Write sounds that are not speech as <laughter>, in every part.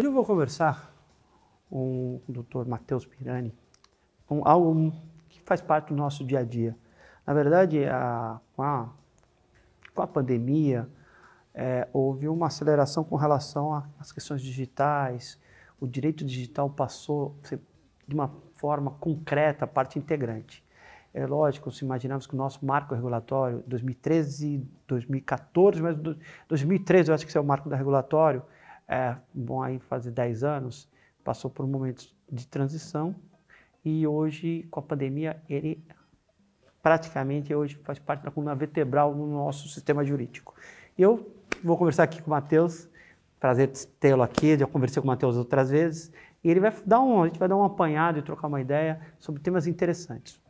Hoje eu vou conversar com o Dr. Matheus Pirani, com algo que faz parte do nosso dia a dia. Na verdade, a, com, a, com a pandemia, é, houve uma aceleração com relação às questões digitais, o direito digital passou de uma forma concreta a parte integrante. É lógico, se imaginamos que o nosso marco regulatório, 2013, 2014, mas 2013 eu acho que esse é o marco da regulatório, é, bom, aí fazer 10 anos, passou por momentos de transição e hoje, com a pandemia, ele praticamente hoje faz parte da coluna vertebral no nosso sistema jurídico. Eu vou conversar aqui com o Matheus, prazer tê-lo aqui, já conversei com o Matheus outras vezes, e ele vai dar um, a gente vai dar um apanhado e trocar uma ideia sobre temas interessantes.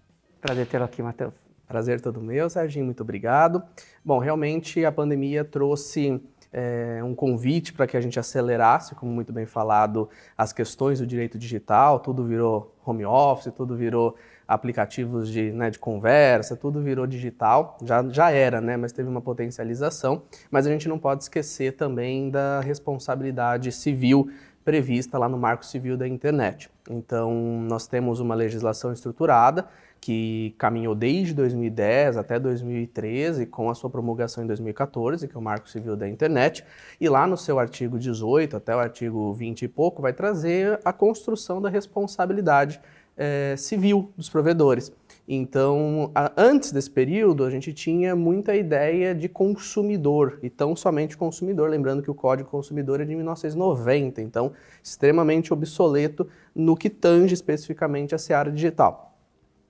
Prazer tê-lo aqui, Matheus. Prazer todo meu, Serginho, muito obrigado. Bom, realmente a pandemia trouxe é, um convite para que a gente acelerasse, como muito bem falado, as questões do direito digital, tudo virou home office, tudo virou aplicativos de, né, de conversa, tudo virou digital, já, já era, né, mas teve uma potencialização, mas a gente não pode esquecer também da responsabilidade civil prevista lá no Marco Civil da Internet. Então, nós temos uma legislação estruturada que caminhou desde 2010 até 2013, com a sua promulgação em 2014, que é o Marco Civil da Internet, e lá no seu artigo 18 até o artigo 20 e pouco, vai trazer a construção da responsabilidade é, civil dos provedores. Então, a, antes desse período, a gente tinha muita ideia de consumidor, e tão somente consumidor, lembrando que o Código Consumidor é de 1990, então extremamente obsoleto no que tange especificamente a seara digital.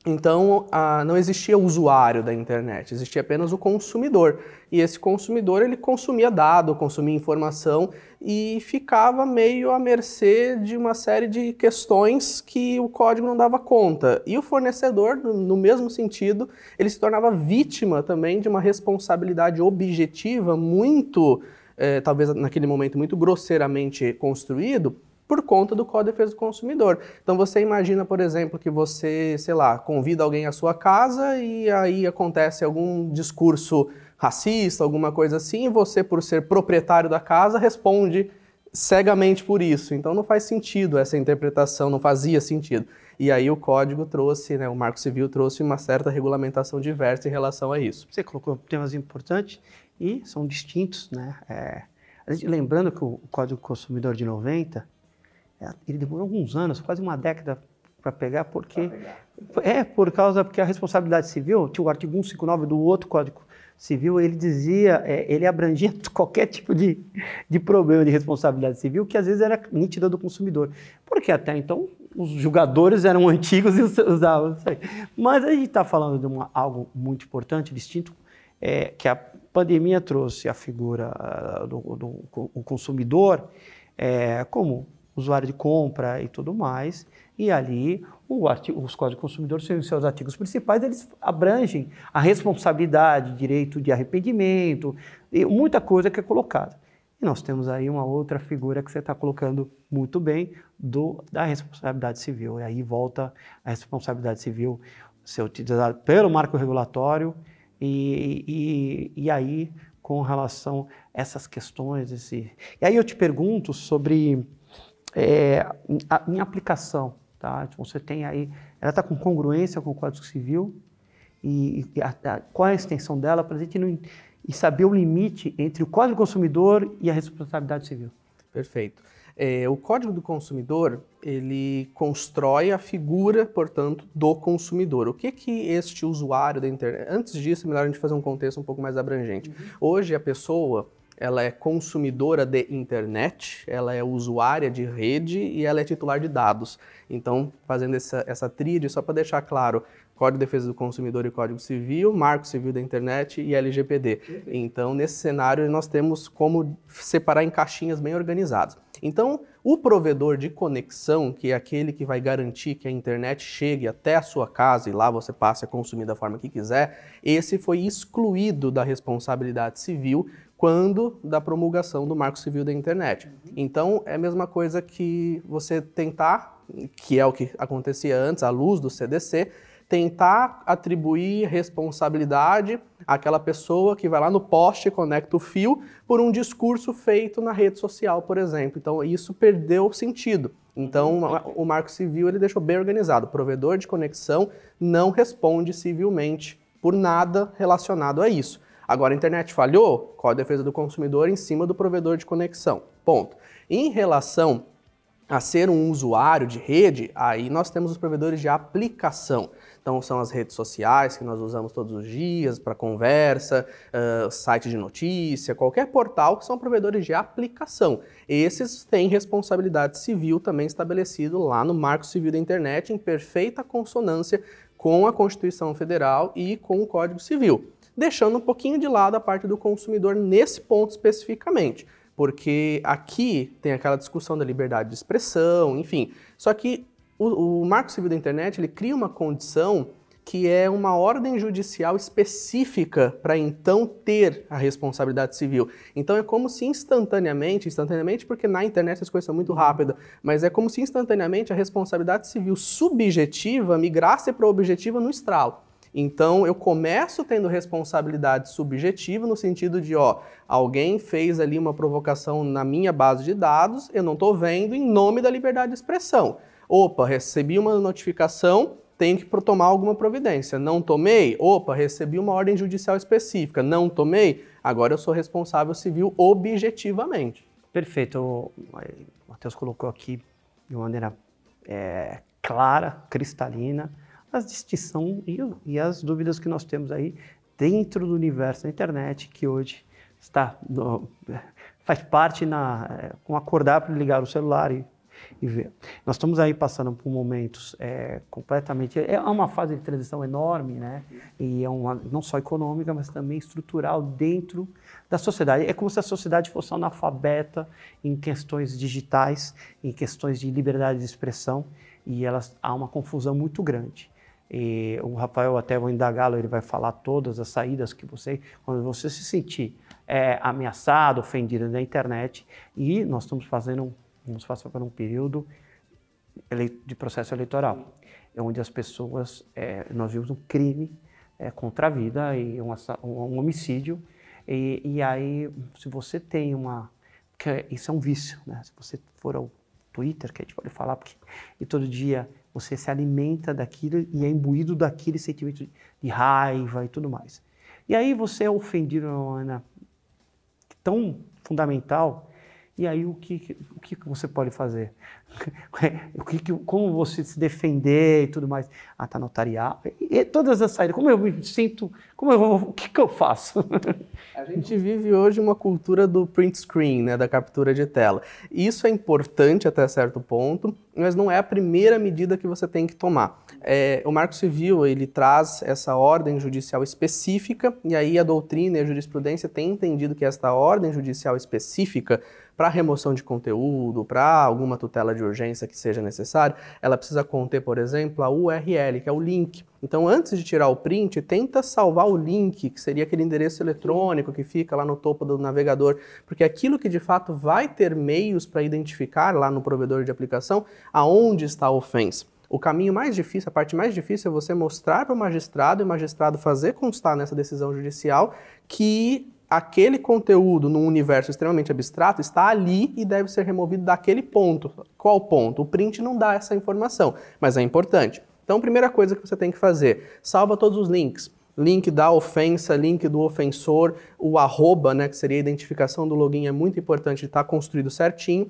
Então, não existia o usuário da internet, existia apenas o consumidor. E esse consumidor, ele consumia dado, consumia informação e ficava meio à mercê de uma série de questões que o código não dava conta. E o fornecedor, no mesmo sentido, ele se tornava vítima também de uma responsabilidade objetiva muito, eh, talvez naquele momento, muito grosseiramente construído, por conta do Código de Defesa do Consumidor. Então você imagina, por exemplo, que você, sei lá, convida alguém à sua casa e aí acontece algum discurso racista, alguma coisa assim, e você, por ser proprietário da casa, responde cegamente por isso. Então não faz sentido essa interpretação, não fazia sentido. E aí o código trouxe, né, o Marco Civil trouxe uma certa regulamentação diversa em relação a isso. Você colocou temas importantes e são distintos, né? É... Lembrando que o Código Consumidor de 90 é, ele demorou alguns anos, quase uma década para pegar, porque pegar. é por causa porque a responsabilidade civil, tinha o artigo 159 do outro Código Civil, ele dizia, é, ele abrangia <laughs> qualquer tipo de, de problema de responsabilidade civil que às vezes era nítida do consumidor, porque até então os julgadores eram antigos e usavam isso aí. Mas a gente está falando de uma, algo muito importante, distinto, é, que a pandemia trouxe a figura ah, do, do, do consumidor é, como usuário de compra e tudo mais. E ali artigo, os códigos consumidores, os seus artigos principais, eles abrangem a responsabilidade, direito de arrependimento, e muita coisa que é colocada. E nós temos aí uma outra figura que você está colocando muito bem do, da responsabilidade civil. E aí volta a responsabilidade civil ser utilizada pelo marco regulatório e, e, e aí com relação a essas questões. Esse... E aí eu te pergunto sobre é, a, em aplicação. Tá? Tipo, você tem aí, ela está com congruência com o Código Civil e, e a, a, qual é a extensão dela para a gente não, e saber o limite entre o Código do Consumidor e a responsabilidade civil. Perfeito. É, o Código do Consumidor ele constrói a figura, portanto, do consumidor. O que que este usuário da internet? Antes disso, é melhor a gente fazer um contexto um pouco mais abrangente. Uhum. Hoje a pessoa ela é consumidora de internet, ela é usuária de rede e ela é titular de dados. Então, fazendo essa, essa tríade, só para deixar claro, Código de Defesa do Consumidor e Código Civil, Marco Civil da Internet e LGPD. Então, nesse cenário, nós temos como separar em caixinhas bem organizadas. Então, o provedor de conexão, que é aquele que vai garantir que a internet chegue até a sua casa e lá você passe a consumir da forma que quiser, esse foi excluído da responsabilidade civil quando da promulgação do Marco Civil da Internet. Uhum. Então, é a mesma coisa que você tentar, que é o que acontecia antes, à luz do CDC, tentar atribuir responsabilidade àquela pessoa que vai lá no poste e conecta o fio por um discurso feito na rede social, por exemplo. Então isso perdeu sentido. Então uhum. o Marco Civil ele deixou bem organizado. O provedor de conexão não responde civilmente por nada relacionado a isso. Agora a internet falhou, qual a defesa do consumidor em cima do provedor de conexão? Ponto. Em relação a ser um usuário de rede, aí nós temos os provedores de aplicação. Então são as redes sociais que nós usamos todos os dias para conversa, uh, site de notícia, qualquer portal que são provedores de aplicação. Esses têm responsabilidade civil também estabelecido lá no Marco Civil da Internet, em perfeita consonância com a Constituição Federal e com o Código Civil. Deixando um pouquinho de lado a parte do consumidor nesse ponto especificamente porque aqui tem aquela discussão da liberdade de expressão, enfim. Só que o, o Marco Civil da Internet ele cria uma condição que é uma ordem judicial específica para então ter a responsabilidade civil. Então é como se instantaneamente, instantaneamente porque na internet as coisas são muito rápidas, mas é como se instantaneamente a responsabilidade civil subjetiva migrasse para a objetiva no estralo. Então eu começo tendo responsabilidade subjetiva no sentido de, ó, alguém fez ali uma provocação na minha base de dados, eu não estou vendo em nome da liberdade de expressão. Opa, recebi uma notificação, tenho que tomar alguma providência. Não tomei? Opa, recebi uma ordem judicial específica. Não tomei? Agora eu sou responsável civil objetivamente. Perfeito. O Matheus colocou aqui de maneira é, clara, cristalina, as distinção e, e as dúvidas que nós temos aí dentro do universo da internet, que hoje está no, faz parte na, é, com acordar para ligar o celular e e ver. Nós estamos aí passando por momentos é, completamente. É, é uma fase de transição enorme, né? E é uma, não só econômica, mas também estrutural dentro da sociedade. É como se a sociedade fosse analfabeta em questões digitais, em questões de liberdade de expressão, e elas, há uma confusão muito grande. E o Rafael, até vou indagá-lo, ele vai falar todas as saídas que você, quando você se sentir é, ameaçado, ofendido na internet, e nós estamos fazendo um vamos passamos para um período de processo eleitoral, onde as pessoas, é, nós vimos um crime é, contra a vida e um, um homicídio. E, e, aí, se você tem uma. isso é um vício, né? Se você for ao Twitter, que a gente pode falar, porque e todo dia você se alimenta daquilo e é imbuído daquele sentimento de raiva e tudo mais. E aí você é ofendido, Ana, tão fundamental e aí o que, o que você pode fazer? <laughs> o que, como você se defender e tudo mais? Ah, tá notariado. E todas as saídas. Como eu me sinto? Como eu, <laughs> o que, que eu faço? <laughs> A gente vive hoje uma cultura do print screen, né, da captura de tela. Isso é importante até certo ponto, mas não é a primeira medida que você tem que tomar. É, o Marco Civil ele traz essa ordem judicial específica e aí a doutrina e a jurisprudência têm entendido que esta ordem judicial específica para remoção de conteúdo, para alguma tutela de urgência que seja necessária, ela precisa conter, por exemplo, a URL, que é o link. Então, antes de tirar o print, tenta salvar o link, que seria aquele endereço eletrônico que fica lá no topo do navegador, porque aquilo que de fato vai ter meios para identificar lá no provedor de aplicação aonde está a ofensa. O caminho mais difícil, a parte mais difícil é você mostrar para o magistrado e o magistrado fazer constar nessa decisão judicial que aquele conteúdo num universo extremamente abstrato está ali e deve ser removido daquele ponto. Qual ponto? O print não dá essa informação, mas é importante. Então, primeira coisa que você tem que fazer, salva todos os links link da ofensa, link do ofensor, o arroba, né, que seria a identificação do login, é muito importante estar tá construído certinho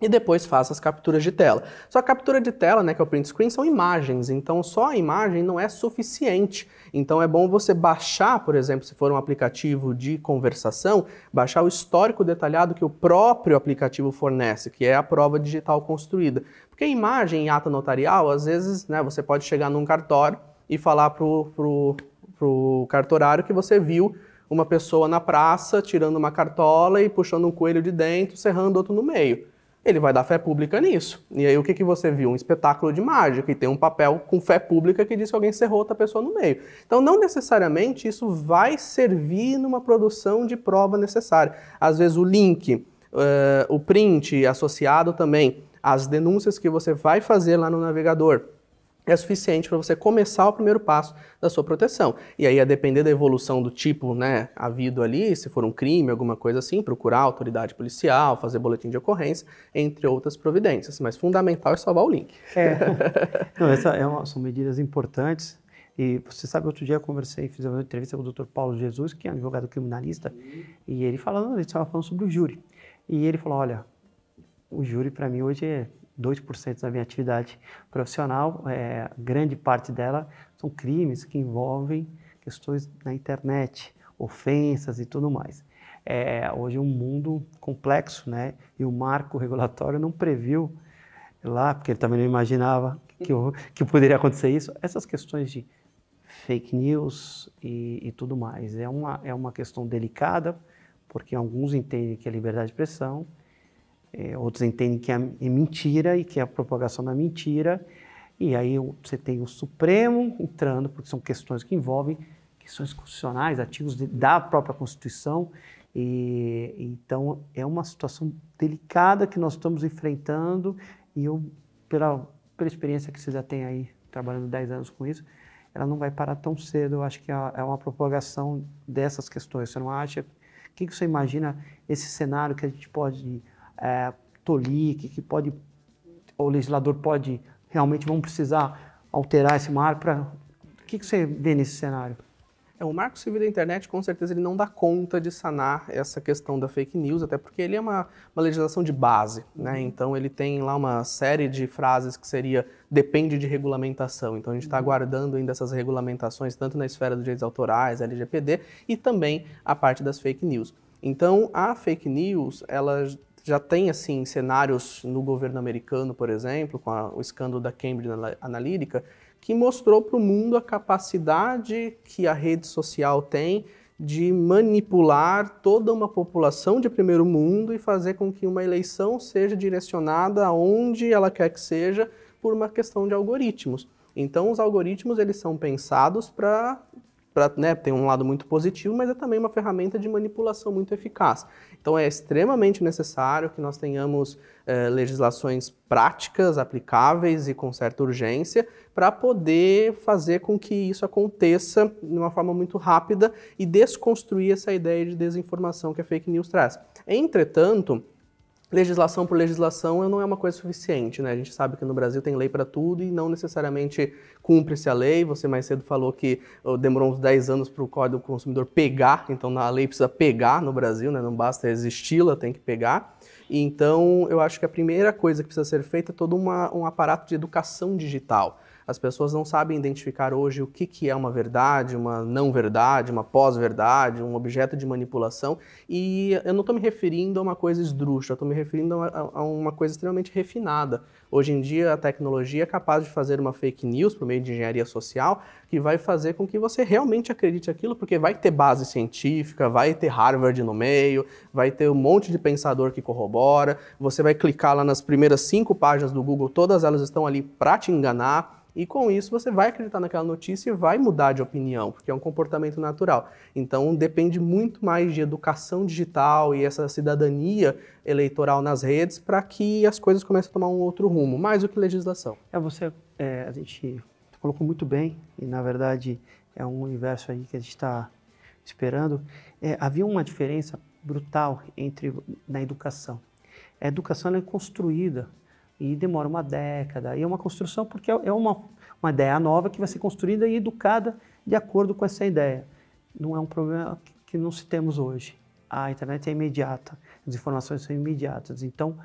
e depois faça as capturas de tela. Só a captura de tela, né, que é o print screen, são imagens, então só a imagem não é suficiente. Então é bom você baixar, por exemplo, se for um aplicativo de conversação, baixar o histórico detalhado que o próprio aplicativo fornece, que é a prova digital construída. Porque imagem em ata notarial, às vezes, né, você pode chegar num cartório e falar pro, pro, pro cartorário que você viu uma pessoa na praça tirando uma cartola e puxando um coelho de dentro, serrando outro no meio ele vai dar fé pública nisso. E aí o que, que você viu? Um espetáculo de mágica e tem um papel com fé pública que diz que alguém cerrou outra pessoa no meio. Então não necessariamente isso vai servir numa produção de prova necessária. Às vezes o link, uh, o print associado também às denúncias que você vai fazer lá no navegador é suficiente para você começar o primeiro passo da sua proteção. E aí, a depender da evolução do tipo né, havido ali, se for um crime, alguma coisa assim, procurar a autoridade policial, fazer boletim de ocorrência, entre outras providências. Mas fundamental é salvar o link. É. <laughs> Não, é uma, são medidas importantes. E você sabe, outro dia eu conversei, fiz uma entrevista com o Dr. Paulo Jesus, que é um advogado criminalista, uhum. e ele falando, ele estava falando sobre o júri. E ele falou, olha, o júri para mim hoje é 2% da minha atividade profissional, é, grande parte dela são crimes que envolvem questões na internet, ofensas e tudo mais. É, hoje é um mundo complexo, né? E o marco regulatório não previu lá, porque ele também não imaginava que, eu, que poderia acontecer isso, essas questões de fake news e, e tudo mais. É uma, é uma questão delicada, porque alguns entendem que é liberdade de expressão, é, outros entendem que é, é mentira e que é a propagação da mentira. E aí você tem o Supremo entrando, porque são questões que envolvem questões constitucionais, artigos de, da própria Constituição. E, então é uma situação delicada que nós estamos enfrentando. E eu, pela, pela experiência que você já tem aí, trabalhando 10 anos com isso, ela não vai parar tão cedo. Eu acho que é, é uma propagação dessas questões. Você não acha? O que você imagina esse cenário que a gente pode é, tolique, que pode, o legislador pode, realmente vão precisar alterar esse marco para... O que, que você vê nesse cenário? É, o Marco Civil da Internet, com certeza, ele não dá conta de sanar essa questão da fake news, até porque ele é uma, uma legislação de base, né? Uhum. Então, ele tem lá uma série de frases que seria depende de regulamentação. Então, a gente está uhum. aguardando ainda essas regulamentações, tanto na esfera dos direitos autorais, LGPD, e também a parte das fake news. Então, a fake news, ela já tem assim cenários no governo americano, por exemplo, com a, o escândalo da Cambridge Analytica, que mostrou para o mundo a capacidade que a rede social tem de manipular toda uma população de primeiro mundo e fazer com que uma eleição seja direcionada aonde ela quer que seja por uma questão de algoritmos. Então, os algoritmos eles são pensados para pra, né, tem um lado muito positivo, mas é também uma ferramenta de manipulação muito eficaz. Então é extremamente necessário que nós tenhamos eh, legislações práticas, aplicáveis e com certa urgência, para poder fazer com que isso aconteça de uma forma muito rápida e desconstruir essa ideia de desinformação que a fake news traz. Entretanto, legislação por legislação não é uma coisa suficiente, né? A gente sabe que no Brasil tem lei para tudo e não necessariamente cumpre-se a lei. Você mais cedo falou que demorou uns 10 anos para o Código do Consumidor pegar, então a lei precisa pegar no Brasil, né? Não basta existi-la, tem que pegar. Então, eu acho que a primeira coisa que precisa ser feita é todo uma, um aparato de educação digital as pessoas não sabem identificar hoje o que, que é uma verdade, uma não verdade, uma pós-verdade, um objeto de manipulação. E eu não estou me referindo a uma coisa esdrúxula, estou me referindo a, a, a uma coisa extremamente refinada. Hoje em dia, a tecnologia é capaz de fazer uma fake news por meio de engenharia social que vai fazer com que você realmente acredite aquilo, porque vai ter base científica, vai ter Harvard no meio, vai ter um monte de pensador que corrobora. Você vai clicar lá nas primeiras cinco páginas do Google, todas elas estão ali para te enganar. E com isso você vai acreditar naquela notícia e vai mudar de opinião, porque é um comportamento natural. Então depende muito mais de educação digital e essa cidadania eleitoral nas redes para que as coisas comecem a tomar um outro rumo, mais do que legislação. É, você, é, a gente colocou muito bem, e na verdade é um universo aí que a gente está esperando. É, havia uma diferença brutal entre na educação. A educação é construída e demora uma década. E é uma construção porque é, é uma, uma ideia nova que vai ser construída e educada de acordo com essa ideia. Não é um problema que não se temos hoje. A internet é imediata, as informações são imediatas. Então,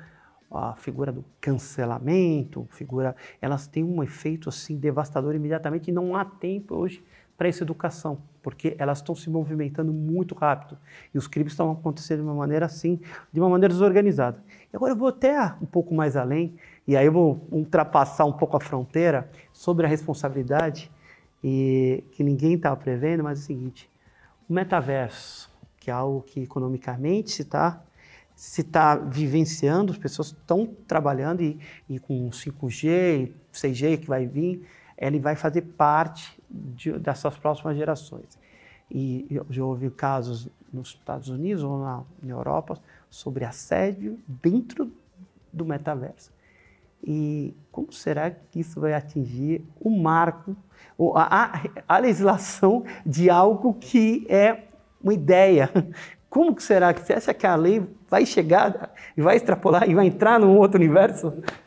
a figura do cancelamento, figura, elas têm um efeito assim devastador imediatamente e não há tempo hoje para essa educação, porque elas estão se movimentando muito rápido e os crimes estão acontecendo de uma maneira assim, de uma maneira desorganizada. E agora eu vou até um pouco mais além e aí eu vou ultrapassar um pouco a fronteira sobre a responsabilidade e que ninguém estava tá prevendo, mas é o seguinte: o metaverso, que é algo que economicamente se está se está vivenciando, as pessoas estão trabalhando e, e com 5G, 6G que vai vir, ele vai fazer parte de, dessas próximas gerações. E eu já ouvi casos nos Estados Unidos ou na, na Europa sobre assédio dentro do metaverso. E como será que isso vai atingir o marco, a, a legislação de algo que é uma ideia, como que será que você acha que a lei vai chegar e vai extrapolar e vai entrar num outro universo? <laughs>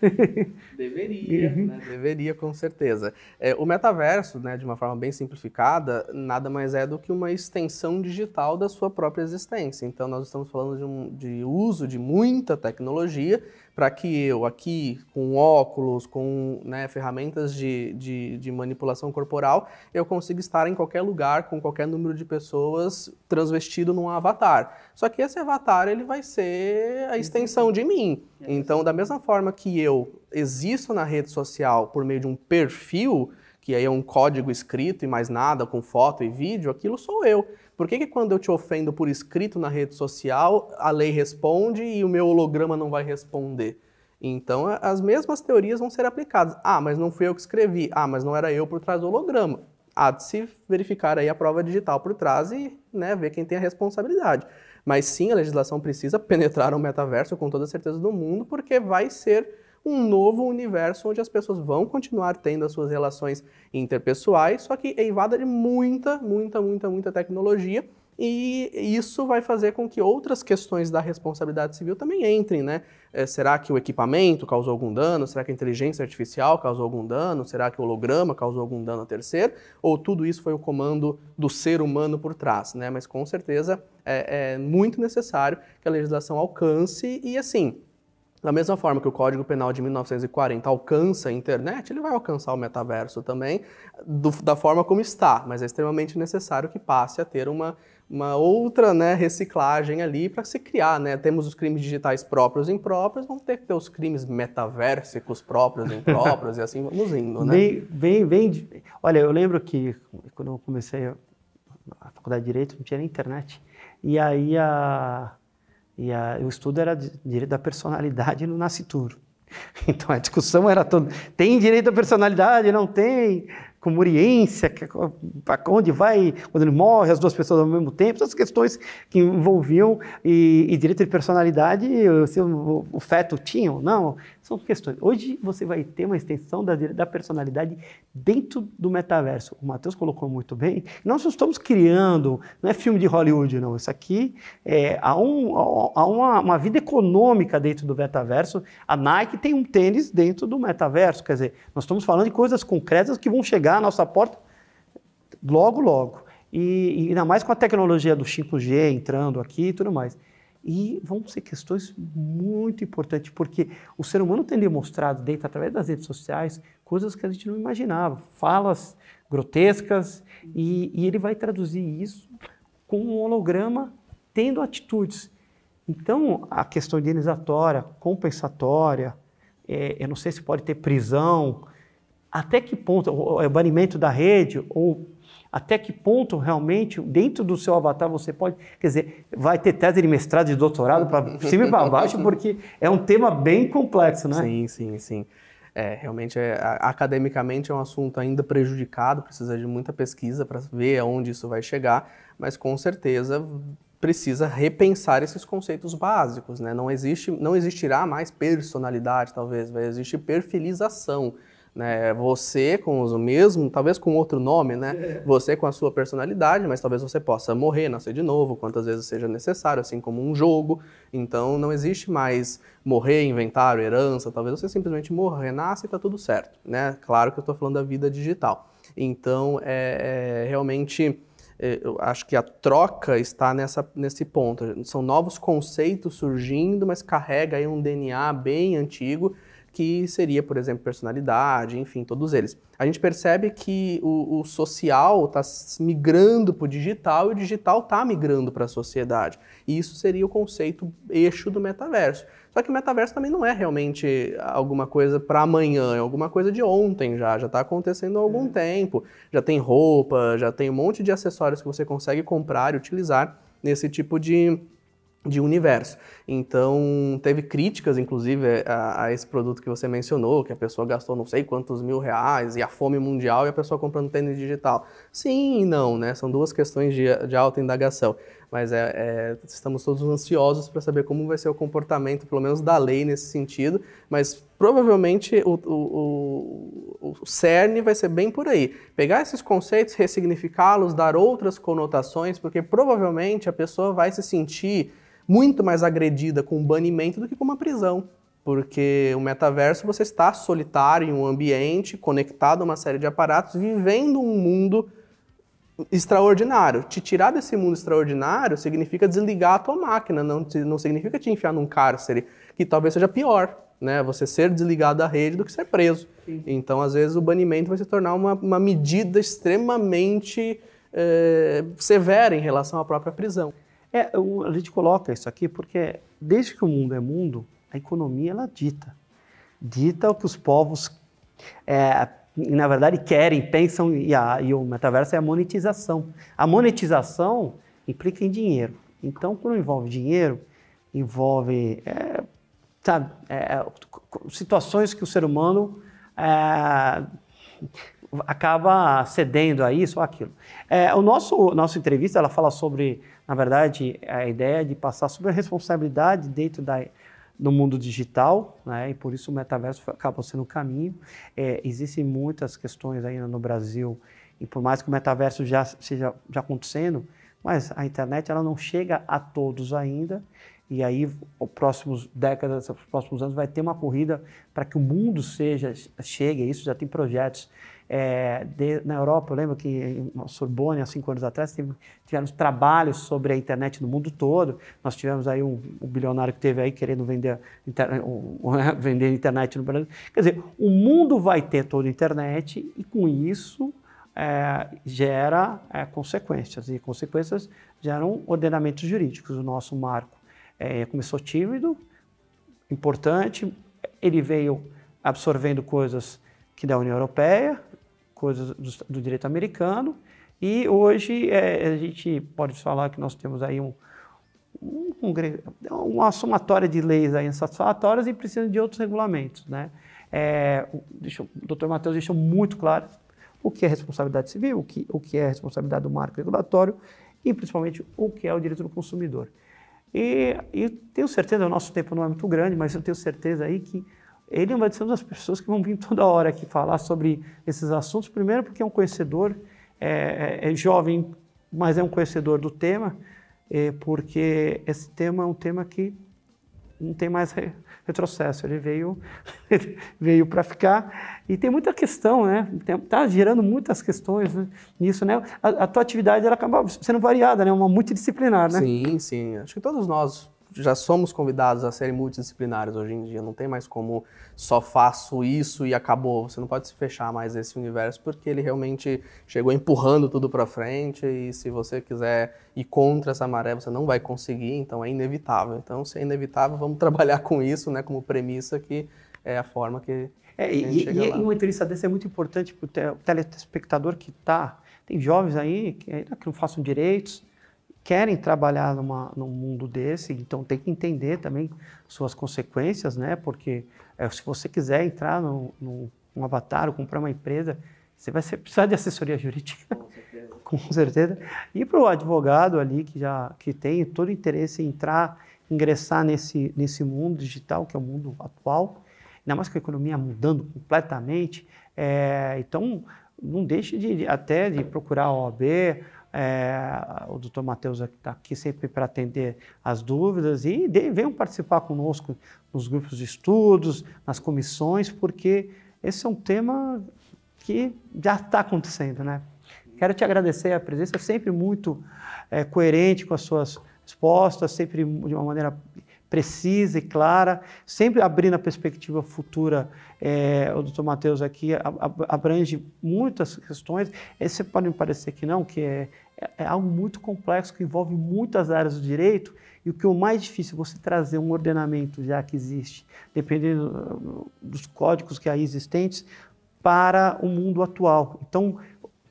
Deveria, uhum. né? deveria com certeza. É, o metaverso, né, de uma forma bem simplificada, nada mais é do que uma extensão digital da sua própria existência. Então, nós estamos falando de, um, de uso de muita tecnologia para que eu aqui, com óculos, com né, ferramentas de, de, de, manipulação corporal, eu consiga estar em qualquer lugar, com qualquer número de pessoas, transvestido num avatar. Só que esse avatar, ele vai ser a extensão de mim. Então, da mesma forma que eu existo na rede social por meio de um perfil, que aí é um código escrito e mais nada, com foto e vídeo, aquilo sou eu. Por que, que quando eu te ofendo por escrito na rede social, a lei responde e o meu holograma não vai responder? Então, as mesmas teorias vão ser aplicadas. Ah, mas não fui eu que escrevi. Ah, mas não era eu por trás do holograma. Há de se verificar aí a prova digital por trás e né, ver quem tem a responsabilidade. Mas sim, a legislação precisa <laughs> penetrar o metaverso com toda a certeza do mundo, porque vai ser um novo universo onde as pessoas vão continuar tendo as suas relações interpessoais, só que eivada de muita, muita, muita, muita tecnologia. E isso vai fazer com que outras questões da responsabilidade civil também entrem, né? É, será que o equipamento causou algum dano? Será que a inteligência artificial causou algum dano? Será que o holograma causou algum dano a terceiro? Ou tudo isso foi o comando do ser humano por trás, né? Mas com certeza é, é muito necessário que a legislação alcance e assim da mesma forma que o Código Penal de 1940 alcança a internet, ele vai alcançar o metaverso também, do, da forma como está, mas é extremamente necessário que passe a ter uma, uma outra né, reciclagem ali para se criar. Né? Temos os crimes digitais próprios e impróprios, vamos ter que ter os crimes metaversicos próprios e <laughs> impróprios, e assim vamos indo. Né? Bem, bem, bem. Olha, eu lembro que quando eu comecei a faculdade de Direito, não tinha nem internet, e aí a e a, o estudo era direito da personalidade no nascituro. <laughs> Então a discussão era toda: tem direito à personalidade? Não tem? Comuriência, para onde vai, quando ele morre, as duas pessoas ao mesmo tempo, essas questões que envolviam e, e direito de personalidade, se o, o feto tinha ou não, são questões. Hoje você vai ter uma extensão da, da personalidade dentro do metaverso. O Matheus colocou muito bem. Nós estamos criando, não é filme de Hollywood, não. Isso aqui é, há, um, há uma, uma vida econômica dentro do metaverso. A Nike tem um tênis dentro do metaverso. Quer dizer, nós estamos falando de coisas concretas que vão chegar à nossa porta logo, logo. E, e ainda mais com a tecnologia do 5G entrando aqui e tudo mais. E vão ser questões muito importantes, porque o ser humano tem demonstrado, dentro, através das redes sociais, coisas que a gente não imaginava, falas grotescas, e, e ele vai traduzir isso com um holograma tendo atitudes. Então, a questão indenizatória, compensatória, é, eu não sei se pode ter prisão, até que ponto, o é banimento da rede ou até que ponto realmente, dentro do seu avatar, você pode. Quer dizer, vai ter tese de mestrado, e doutorado, para <laughs> cima e para baixo, porque é um tema bem complexo, né? Sim, sim, sim. É, realmente, é, academicamente é um assunto ainda prejudicado, precisa de muita pesquisa para ver aonde isso vai chegar, mas com certeza precisa repensar esses conceitos básicos, né? Não existe, não existirá mais personalidade, talvez, vai existir perfilização. Né? Você com o mesmo, talvez com outro nome, né? É. Você com a sua personalidade, mas talvez você possa morrer, nascer de novo, quantas vezes seja necessário, assim como um jogo. Então não existe mais morrer, inventário, herança, talvez você simplesmente morra, renasce e tá tudo certo, né? Claro que eu estou falando da vida digital. Então é, é realmente é, eu acho que a troca está nessa, nesse ponto. São novos conceitos surgindo, mas carrega aí um DNA bem antigo que seria, por exemplo, personalidade, enfim, todos eles. A gente percebe que o, o social está migrando para o digital e o digital está migrando para a sociedade. E isso seria o conceito eixo do metaverso. Só que o metaverso também não é realmente alguma coisa para amanhã, é alguma coisa de ontem já, já está acontecendo há algum é. tempo. Já tem roupa, já tem um monte de acessórios que você consegue comprar e utilizar nesse tipo de, de universo. Então, teve críticas, inclusive, é, a, a, esse produto que você mencionou, que a pessoa gastou não sei quantos mil reais e a fome mundial e a pessoa comprando tênis digital. Sim e não, né? São duas questões de, de alta indagação. Mas é, é, estamos todos ansiosos para saber como vai ser o comportamento, pelo menos da lei nesse sentido. Mas provavelmente o, o, o, o cerne vai ser bem por aí. Pegar esses conceitos, ressignificá-los, dar outras conotações, porque provavelmente a pessoa vai se sentir muito mais agredida com o banimento do que com uma prisão. Porque o metaverso você está solitário em um ambiente, conectado a uma série de aparatos, vivendo um mundo extraordinário. Te tirar desse mundo extraordinário significa desligar a tua máquina, não, não significa te enfiar num cárcere, que talvez seja pior, né? Você ser desligado da rede do que ser preso. Sim. Então, às vezes, o banimento vai se tornar uma, uma medida extremamente é, severa em relação à própria prisão. É, a gente coloca isso aqui porque desde que o mundo é mundo, a economia ela dita. Dita o que os povos, é, na verdade, querem, pensam, e, a, e o metaverso é a monetização. A monetização implica em dinheiro. Então, quando envolve dinheiro, envolve é, sabe, é, situações que o ser humano é, acaba cedendo a isso ou aquilo. É, o nosso nossa entrevista ela fala sobre, na verdade, a ideia de passar sobre a responsabilidade dentro da no mundo digital, né? E por isso o metaverso acaba sendo o caminho. É, existem muitas questões ainda no Brasil e por mais que o metaverso já seja já acontecendo, mas a internet ela não chega a todos ainda. E aí, os próximos décadas, os próximos anos, vai ter uma corrida para que o mundo seja chegue. Isso já tem projetos é, de, na Europa, eu lembro que em Sorbonne, há cinco anos atrás, tive, tivemos trabalhos sobre a internet no mundo todo. Nós tivemos aí um, um bilionário que teve aí querendo vender, inter, <laughs> um, um, <laughs> vender internet no Brasil. Quer dizer, o mundo vai ter toda a internet e com isso é, gera é, consequências. E consequências geram ordenamentos jurídicos. O nosso marco é, começou tímido, importante, ele veio absorvendo coisas que da União Europeia, coisas do, do direito americano. E hoje é, a gente pode falar que nós temos aí um, um, um, uma somatória de leis aí insatisfatórias e precisa de outros regulamentos. Né? É, deixa, o doutor Matheus deixou muito claro o que é responsabilidade civil, o que, o que é responsabilidade do marco regulatório e, principalmente, o que é o direito do consumidor. E, e tenho certeza, o nosso tempo não é muito grande, mas eu tenho certeza aí que ele vai é ser uma das pessoas que vão vir toda hora aqui falar sobre esses assuntos, primeiro porque é um conhecedor, é, é, é jovem, mas é um conhecedor do tema, é, porque esse tema é um tema que não tem mais retrocesso, ele veio, <laughs> veio para ficar. E tem muita questão, né? Está gerando muitas questões né? nisso, né? A, a, tua atividade ela acaba sendo variada, né? Uma multidisciplinar, né? Sim, sim. Acho que todos nós já somos convidados a serem multidisciplinares hoje em dia. Não tem mais como só faço isso e acabou. Você não pode se fechar mais esse universo porque ele realmente chegou empurrando tudo para frente e se você quiser ir contra essa maré, você não vai conseguir, então é inevitável. Então, se é inevitável, vamos <laughs> trabalhar com isso, né, como premissa que é a forma que é, a gente e, chega e, e uma entrevista dessa é muito importante para o telespectador que está. Tem jovens aí que, que não façam direitos, querem trabalhar numa, num mundo desse, então tem que entender também suas consequências, né? Porque é, se você quiser entrar no, no avatar ou comprar uma empresa, você vai precisar de assessoria jurídica, com certeza. <laughs> com certeza. E para o advogado ali que já que tem todo o interesse em entrar, ingressar nesse nesse mundo digital que é o mundo atual, ainda mais com a economia mudando completamente, é, então não deixe de até de procurar a OAB é, o doutor Matheus está aqui sempre para atender as dúvidas e de, venham participar conosco nos grupos de estudos, nas comissões, porque esse é um tema que já está acontecendo, né? Quero te agradecer a presença, sempre muito é, coerente com as suas respostas, sempre de uma maneira precisa e clara, sempre abrindo a perspectiva futura. É, o doutor Matheus aqui abrange muitas questões. Esse é, pode me parecer que não, que é, é algo muito complexo, que envolve muitas áreas do direito, e o que é o mais difícil, é você trazer um ordenamento já que existe, dependendo uh, dos códigos que aí existentes, para o mundo atual. Então,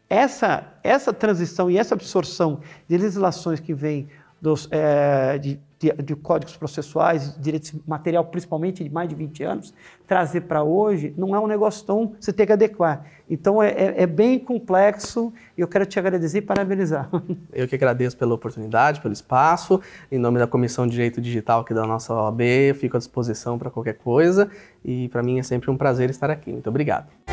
essa, essa transição e essa absorção de legislações que vêm dos, é, de de, de códigos processuais, direito material, principalmente de mais de 20 anos, trazer para hoje não é um negócio tão você tem que adequar. Então é, é, é bem complexo e eu quero te agradecer e parabenizar. <laughs> Eu que agradeço pela oportunidade, pelo espaço. Em nome da Comissão de Direito Digital aqui da nossa OAB, eu fico à disposição para qualquer coisa e para mim é sempre um prazer estar aqui. Muito obrigado.